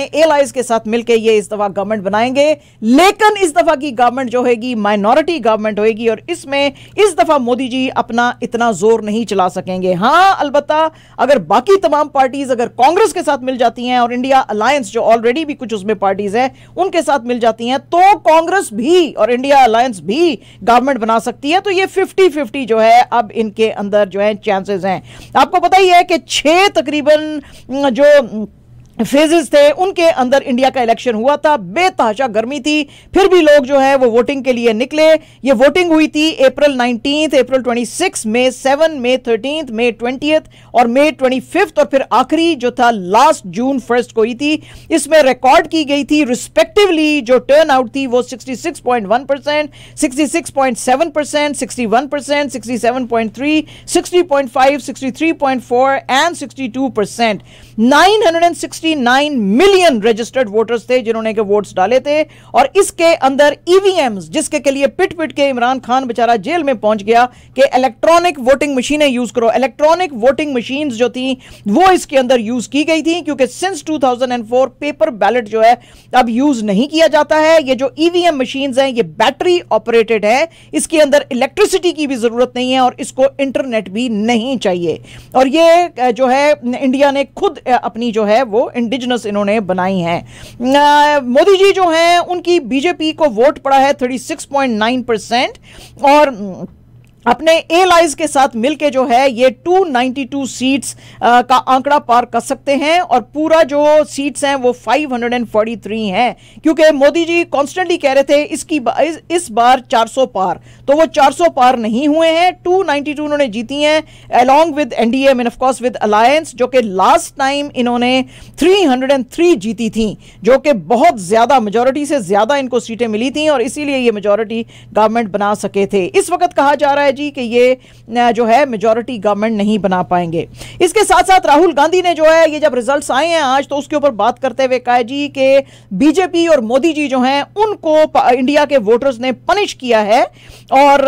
Allies के साथ मिलकर ये इस दफा गवर्नमेंट बनाएंगे लेकिन इस दफा की गवर्नमेंट जो होगी माइनॉरिटी गवर्नमेंट होगी और इसमें इस दफा मोदी जी अपना इतना जोर नहीं चला सकेंगे हाँ अलबत् अगर बाकी तमाम पार्टीज अगर कांग्रेस के साथ मिल जाती हैं और इंडिया अलायंस जो ऑलरेडी भी कुछ उसमें पार्टीज हैं उनके साथ मिल जाती हैं तो कांग्रेस भी और इंडिया अलायंस भी गवर्नमेंट बना सकती है तो ये फिफ्टी फिफ्टी जो है अब इनके अंदर जो है चांसेस हैं आपको पता ही है कि छह तकरीबन जो फेजेस थे उनके अंदर इंडिया का इलेक्शन हुआ था बेतहाशा गर्मी थी फिर भी लोग जो है वो वोटिंग के लिए निकले ये वोटिंग हुई थी April nineteen April six May seven May thirteenth May twenty और ट्वेंटी फिफ्थ और फिर आखिरी जो था लास्ट जून फर्स्ट को ही थी इसमें रिकॉर्ड की गई थी रिस्पेक्टिवली जो टर्न आउट थी वो one percent sixty percent sixty percent sixty seven point three sixty point five sixty three point four and sixty two percent 969 million registered voters थे जिन्होंने के वोट्स डाले थे और इसके अंदर ईवीएम e जिसके के लिए पिट पिट के इमरान खान बेचारा जेल में पहुंच गया कि इलेक्ट्रॉनिक वोटिंग मशीनें यूज करो इलेक्ट्रॉनिक वोटिंग मशीन जो थी वो इसके अंदर यूज की गई थी क्योंकि सिंस 2004 पेपर बैलेट जो है अब यूज नहीं किया जाता है ये जो ईवीएम मशीन है ये बैटरी ऑपरेटेड है इसके अंदर इलेक्ट्रिसिटी की भी जरूरत नहीं है और इसको इंटरनेट भी नहीं चाहिए और ये जो है इंडिया ने खुद अपनी जो है वो इंडिजिनस इन्होंने बनाई हैं मोदी जी जो हैं उनकी बीजेपी को वोट पड़ा है thirty six point nine percent और अपने एलाइज के साथ मिलके जो है ये 292 सीट्स आ, का आंकड़ा पार कर सकते हैं और पूरा जो सीट्स हैं वो 543 हैं क्योंकि मोदी जी कॉन्स्टेंटली कह रहे थे इसकी बा, इस, इस बार 400 पार तो वो 400 पार नहीं हुए हैं 292 उन्होंने जीती हैं along with NDA mean course with alliance जो कि लास्ट टाइम इन्होंने 303 जीती थी जो कि बहुत ज़्यादा मेजोरिटी से ज़्यादा इनको सीटें मिली थी और इसीलिए ये मेजोरिटी गवर्नमेंट बना सके थे इस वक्त कहा जा रहा है जी कि ये जो है मेजोरिटी गवर्नमेंट नहीं बना पाएंगे इसके साथ साथ राहुल गांधी ने जो है ये जब रिजल्ट्स आए हैं आज तो उसके ऊपर बात करते हुए कहा जी कि बीजेपी और मोदी जी जो हैं उनको इंडिया के वोटर्स ने पनिश किया है और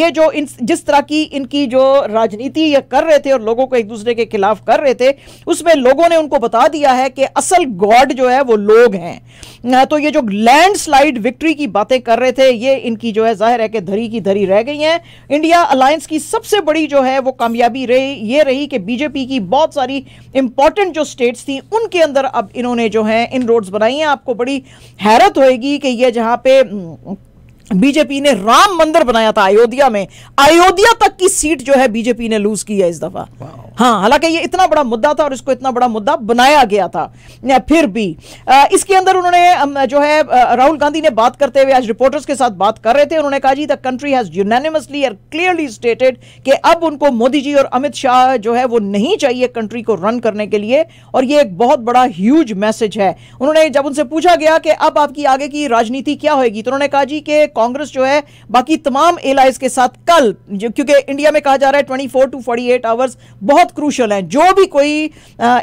ये जो इन जिस तरह की इनकी जो राजनीति कर रहे थे और लोगों को एक दूसरे के खिलाफ कर रहे थे उसमें लोगों ने उनको बता दिया है कि असल गॉड जो है वो लोग हैं तो ये जो लैंडस्लाइड विक्ट्री की बातें कर रहे थे ये इनकी जो है जाहिर है कि धरी की धरी रह गई हैं इंडिया अलायंस की सबसे बड़ी जो है वो कामयाबी रही ये रही कि बीजेपी की बहुत सारी इंपॉर्टेंट जो स्टेट्स थी उनके अंदर अब इन्होंने जो है इन रोड्स बनाई हैं आपको बड़ी हैरत होएगी कि ये जहाँ पे बीजेपी ने राम मंदिर बनाया था अयोध्या में अयोध्या तक की सीट जो है बीजेपी ने लूज की है इस दफा हाँ हालांकि ये इतना बड़ा मुद्दा था और इसको इतना बड़ा मुद्दा बनाया गया था फिर भी इसके अंदर उन्होंने जो है राहुल गांधी ने बात करते हुए आज रिपोर्टर्स के साथ बात कर रहे थे उन्होंने कहा जी the country has unanimously and clearly stated कि अब उनको मोदी जी और अमित शाह जो है वो नहीं चाहिए कंट्री को रन करने के लिए और ये एक बहुत बड़ा ह्यूज मैसेज है उन्होंने जब उनसे पूछा गया कि अब आपकी आगे की राजनीति क्या होगी तो उन्होंने कहा जी कि कांग्रेस जो है बाकी तमाम एलाइज के साथ कल क्योंकि इंडिया में कहा जा रहा है twenty four to forty eight hours बहुत क्रूशल है जो भी कोई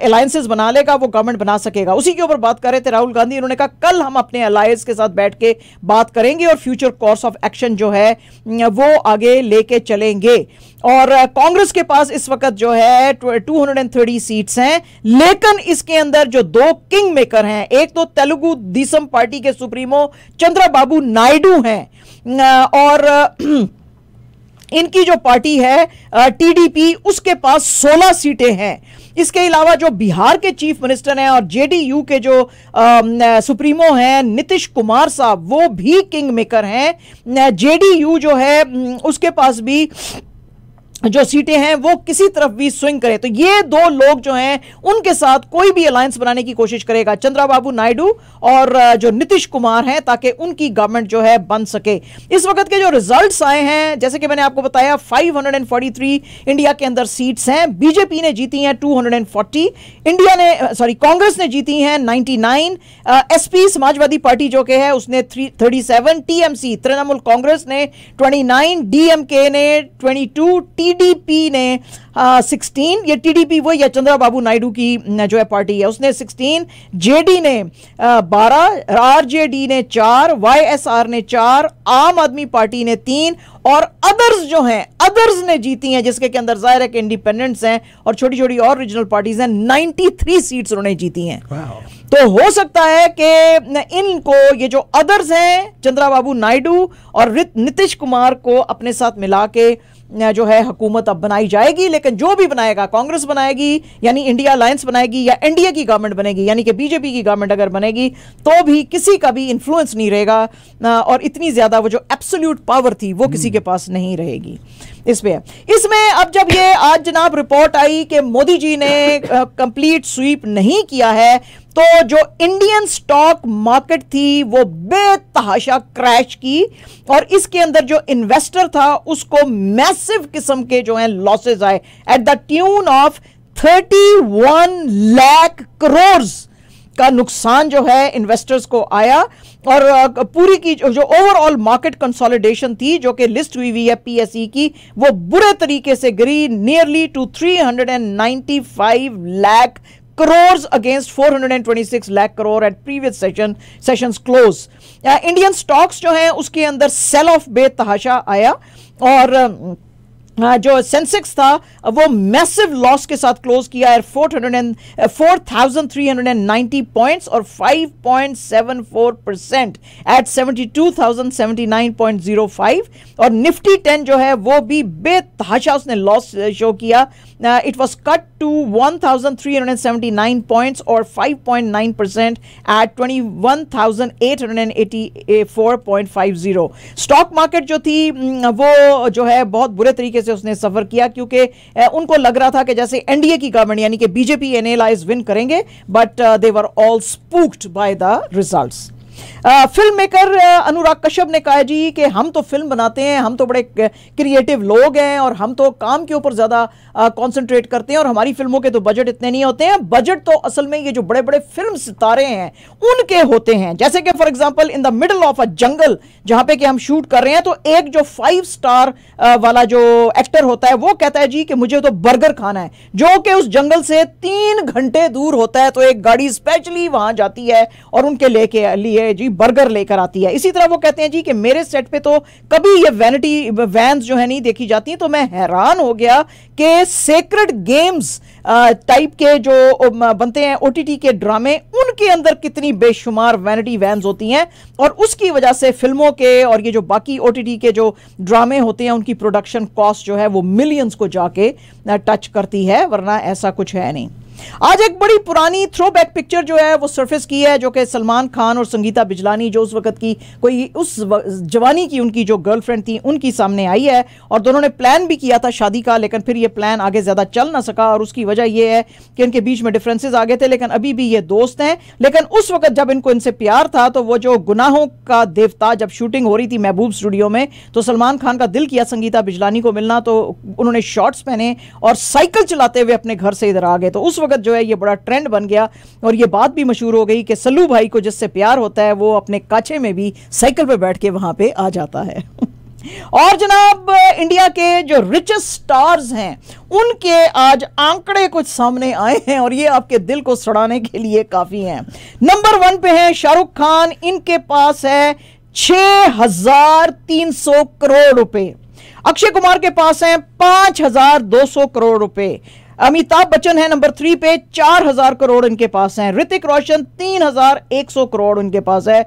अलायंसेज बना लेगा वो गवर्नमेंट बना सकेगा उसी के ऊपर बात कर रहे थे राहुल गांधी उन्होंने कहा कल हम अपने अलायंस के साथ बैठ के बात करेंगे और फ्यूचर कोर्स ऑफ एक्शन जो है वो आगे लेके चलेंगे और कांग्रेस के पास इस वक्त जो है 230 सीट्स हैं लेकिन इसके अंदर जो दो किंग मेकर हैं एक तो तेलुगु दिसम पार्टी के सुप्रीमो चंद्राबाबू नायडू हैं और इनकी जो पार्टी है टीडीपी उसके पास 16 सीटें हैं इसके अलावा जो बिहार के चीफ मिनिस्टर हैं और जेडीयू के जो आ, सुप्रीमो हैं नीतीश कुमार साहब वो भी किंग मेकर हैं जेडीयू जो है उसके पास भी जो सीटें हैं वो किसी तरफ भी स्विंग करें तो ये दो लोग जो हैं उनके साथ कोई भी अलायंस बनाने की कोशिश करेगा चंद्राबाबू नायडू और जो नीतीश कुमार हैं ताकि उनकी गवर्नमेंट जो है बन सके इस वक्त के जो रिजल्ट्स आए हैं जैसे कि मैंने आपको बताया 543 इंडिया के अंदर सीट्स हैं बीजेपी ने जीती हैं टू इंडिया ने सॉरी कांग्रेस ने जीती हैं 99 एसपी समाजवादी पार्टी जो के है उसने 337 टीएमसी तृणमूल कांग्रेस ने ट्वेंटी डीएमके ने ट्वेंटी टी टीडीपी ने सिक्सटीन ये टीडीपी वो या चंद्रा बाबू नायडू की जो है पार्टी है उसने सिक्सटीन जेडी ने बारह आरजेडी ने चार वाईएसआर ने चार आम आदमी पार्टी ने तीन और अदर्स जो हैं अदर्स ने जीती हैं जिसके के अंदर जाहिर है कि इंडिपेंडेंट्स हैं और छोटी छोटी और रीजनल पार्टीज हैं 93 सीट्स उन्होंने जीती हैं तो हो सकता है कि इनको ये जो अदर्स हैं चंद्रा बाबू नायडू और नितिश कुमार को अपने साथ मिला के जो है हुकूमत अब बनाई जाएगी लेकिन जो भी बनाएगा कांग्रेस बनाएगी यानी इंडिया अलायंस बनाएगी या एनडीए की गवर्नमेंट बनेगी यानी कि बीजेपी की गवर्नमेंट अगर बनेगी तो भी किसी का भी इन्फ्लुएंस नहीं रहेगा और इतनी ज़्यादा वो जो एब्सोल्यूट पावर थी वो किसी हम्म। के पास नहीं रहेगी इस इसमें अब जब ये आज जनाब रिपोर्ट आई कि मोदी जी ने कंप्लीट स्वीप नहीं किया है तो जो इंडियन स्टॉक मार्केट थी वो बेतहाशा क्रैश की और इसके अंदर जो इन्वेस्टर था उसको मैसिव किस्म के जो है लॉसेज आए at the tune of 31 lakh crore का नुकसान जो है इन्वेस्टर्स को आया और पूरी की जो ओवरऑल मार्केट कंसोलिडेशन थी जो कि लिस्ट हुई हुई है पीएसई e की वो बुरे तरीके से गिरी nearly to 395 lakh crores against 426 lakh crore at previous session sessions close Indian stocks जो है उसके अंदर सेल ऑफ बेतहाशा आया और uh, हाँ, जो सेंसेक्स था वो मैसिव लॉस के साथ क्लोज किया है four hundred and four thousand three hundred and ninety points और five point seven four percent at seventy two thousand seventy nine point zero five और निफ्टी टेन जो है वो भी बेतहाशा उसने लॉस शो uh, किया it was cut to one thousand three hundred and seventy nine points और five point nine percent at twenty one thousand eight hundred and eighty four point five zero stock market जो थी mm, वो जो है बहुत बुरे तरीके तरीके से उसने सफर किया क्योंकि उनको लग रहा था कि जैसे एनडीए की गवर्नमेंट यानी कि बीजेपी एनएलआईज विन करेंगे but they were all spooked by the results film maker Anurag Kashyap ने कहा जी कि हम तो फिल्म बनाते हैं हम तो बड़े क्रिएटिव लोग हैं और हम तो काम के ऊपर ज़्यादा कॉन्सेंट्रेट करते हैं और हमारी फिल्मों के तो बजट इतने नहीं होते हैं बजट तो असल में ये जो बड़े बड़े फिल्म सितारे हैं उनके होते हैं जैसे कि for example in the middle of a jungle जहां पे कि हम शूट कर रहे हैं तो एक जो फाइव स्टार वाला जो एक्टर होता है वो कहता है जी कि मुझे तो बर्गर खाना है जो कि उस जंगल से तीन घंटे दूर होता है तो एक गाड़ी स्पेशली वहां जाती है और उनके लेके लिए जी बर्गर लेकर आती है इसी तरह वो कहते हैं जी कि मेरे सेट पे तो कभी ये वैनिटी वैन्स जो है नहीं देखी जाती तो मैं हैरान हो गया कि सेक्रेड गेम्स टाइप के जो बनते हैं ओटीटी के ड्रामे उनके अंदर कितनी बेशुमार वैनिटी वैन्स होती हैं और उसकी वजह से फिल्मों के और ये जो बाकी ओटीटी के जो ड्रामे होते हैं उनकी प्रोडक्शन कॉस्ट जो है वो मिलियंस को जाके टच करती है वरना ऐसा कुछ है नहीं आज एक बड़ी पुरानी थ्रो बैक पिक्चर जो है वो सरफेस की है जो कि सलमान खान और संगीता बिजलानी जो उस वक्त की कोई उस जवानी की उनकी जो गर्लफ्रेंड थी उनकी सामने आई है और दोनों ने प्लान भी किया था शादी का लेकिन फिर ये प्लान आगे ज़्यादा चल ना सका और उसकी वजह यह है कि इनके बीच में डिफ्रेंसेज आ गए थे लेकिन अभी भी ये दोस्त हैं लेकिन उस वक्त जब इनको इनसे प्यार था तो वो जो गुनाहों का देवता जब शूटिंग हो रही थी महबूब स्टूडियो में तो सलमान खान का दिल किया संगीता बिजलानी को मिलना तो उन्होंने शॉर्ट्स पहने और साइकिल चलाते हुए अपने घर से इधर आ गए तो उस वक्त वक्त जो है ये बड़ा ट्रेंड बन गया और ये बात भी मशहूर हो गई कि सल्लू भाई को जिससे प्यार होता है वो अपने काछे में भी साइकिल पर बैठ के वहाँ पे आ जाता है और जनाब इंडिया के जो रिचेस्ट स्टार्स हैं उनके आज आंकड़े कुछ सामने आए हैं और ये आपके दिल को सड़ाने के लिए काफ़ी हैं नंबर वन पे हैं शाहरुख खान इनके पास है छः हजार तीन सौ करोड़ रुपए अक्षय कुमार के पास हैं पांच हजार दो सौ करोड़ रुपए अमिताभ बच्चन है नंबर थ्री पे चार हजार करोड़ इनके पास हैं ऋतिक रोशन तीन हजार एक सौ करोड़ उनके पास है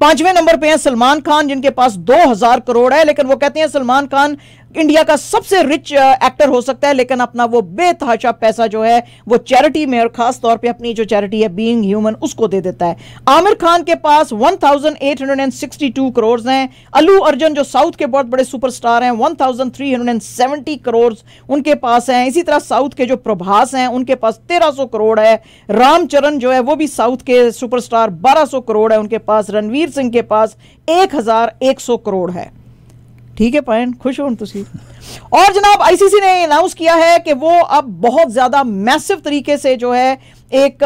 पांचवें नंबर पे हैं सलमान खान जिनके पास दो हजार करोड़ है लेकिन वो कहते हैं सलमान खान इंडिया का सबसे रिच एक्टर हो सकता है लेकिन अपना वो बेतहाशा पैसा जो है वो चैरिटी में और खास तौर पे अपनी जो चैरिटी है बीइंग ह्यूमन उसको दे देता है आमिर खान के पास 1862 करोड़ हैं अलू अर्जन जो साउथ के बहुत बड़े सुपरस्टार हैं 1370 करोड़ उनके पास हैं इसी तरह साउथ के जो प्रभास हैं उनके पास तेरह करोड़ है रामचरण जो है वो भी साउथ के सुपरस्टार 1200 करोड़ है उनके पास रणवीर सिंह के पास एक करोड़ है ठीक है पायन खुश हो ਤੁਸੀਂ और जनाब आईसीसी ने अनाउंस किया है कि वो अब बहुत ज्यादा मैसिव तरीके से जो है एक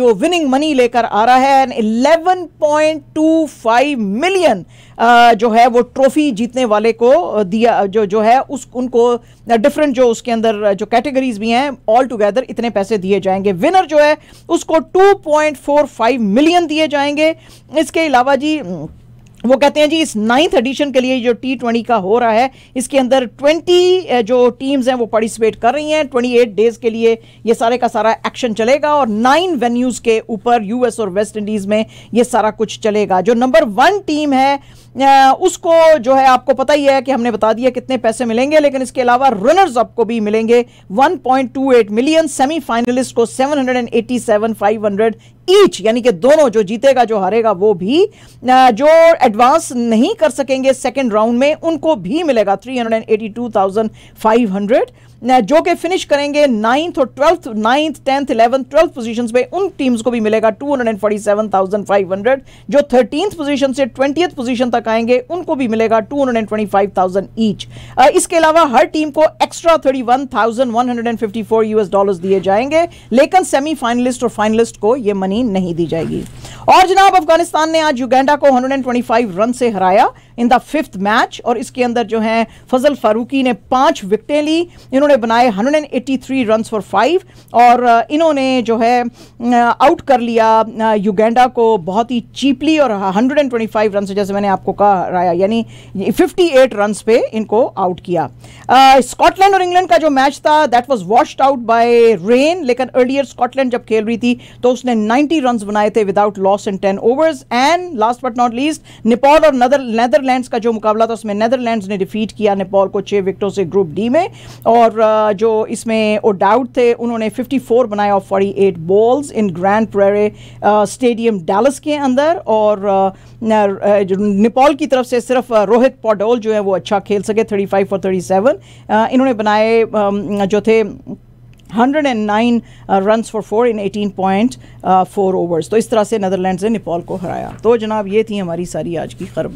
जो विनिंग मनी लेकर आ रहा है eleven point two five million जो है वो ट्रॉफी जीतने वाले को दिया जो जो है उस उनको डिफरेंट जो उसके अंदर जो कैटेगरीज भी हैं ऑल टुगेदर इतने पैसे दिए जाएंगे विनर जो है उसको two point four five million दिए जाएंगे इसके अलावा जी वो कहते हैं जी इस नाइन्थ एडिशन के लिए जो टी ट्वेंटी का हो रहा है इसके अंदर ट्वेंटी जो टीम्स हैं वो पार्टिसिपेट कर रही हैं ट्वेंटी एट डेज के लिए ये सारे का सारा एक्शन चलेगा और नाइन वेन्यूज़ के ऊपर यूएस और वेस्ट इंडीज़ में ये सारा कुछ चलेगा जो नंबर वन टीम है उसको जो है आपको पता ही है कि हमने बता दिया कितने पैसे मिलेंगे लेकिन इसके अलावा रनर्स अप को भी मिलेंगे 1.28 मिलियन सेमीफाइनलिस्ट को 787 500 ईच यानी कि दोनों जो जीतेगा जो हारेगा वो भी जो एडवांस नहीं कर सकेंगे सेकेंड राउंड में उनको भी मिलेगा three hundred and eighty two thousand five hundred जो कि फिनिश करेंगे नाइन्थ और twelfth ninth tenth eleventh twelfth positions पे उन टीम्स को भी मिलेगा 247,500 जो थर्टीन पोजीशन से ट्वेंटियथ पोजीशन तक आएंगे उनको भी मिलेगा 225,000 ईच इसके अलावा हर टीम को एक्स्ट्रा 31,154 यूएस डॉलर्स दिए जाएंगे लेकिन सेमीफाइनलिस्ट और फाइनलिस्ट को यह मनी नहीं दी जाएगी और जनाब अफगानिस्तान ने आज युगेंडा को फाइव रन से हराया इन द फिफ्थ मैच और इसके अंदर जो है फजल फारूकी ने पांच विकटें ली इन्होंने बनाए 183 रन फॉर फाइव और इन्होंने जो है आउट कर लिया युगेंडा को बहुत ही चीपली और 125 रन जैसे मैंने आपको कहा राया यानी 58 रन पे इनको आउट किया स्कॉटलैंड और इंग्लैंड का जो मैच था that was washed out by rain लेकिन अर्लियर स्कॉटलैंड जब खेल रही थी तो उसने नाइनटी रन बनाए थे without loss in ten overs and last but not least Nepal और नदर नेदरलैंड्स का जो मुकाबला था उसमें नेदरलैंड्स ने डिफीट किया नेपाल को छः विकटों से ग्रुप डी में और जो इसमें वो डाउट थे उन्होंने 54 बनाए और 48 balls in Grand Prairie stadium Dallas के अंदर और नेपाल की तरफ से सिर्फ रोहित पॉडोल जो है वो अच्छा खेल सके 35 और सेवन इन्होंने बनाए जो थे 109 runs for four in 18.4 overs तो इस तरह से नदरलैंड ने नेपाल को हराया तो जनाब ये थी हमारी सारी आज की खरबें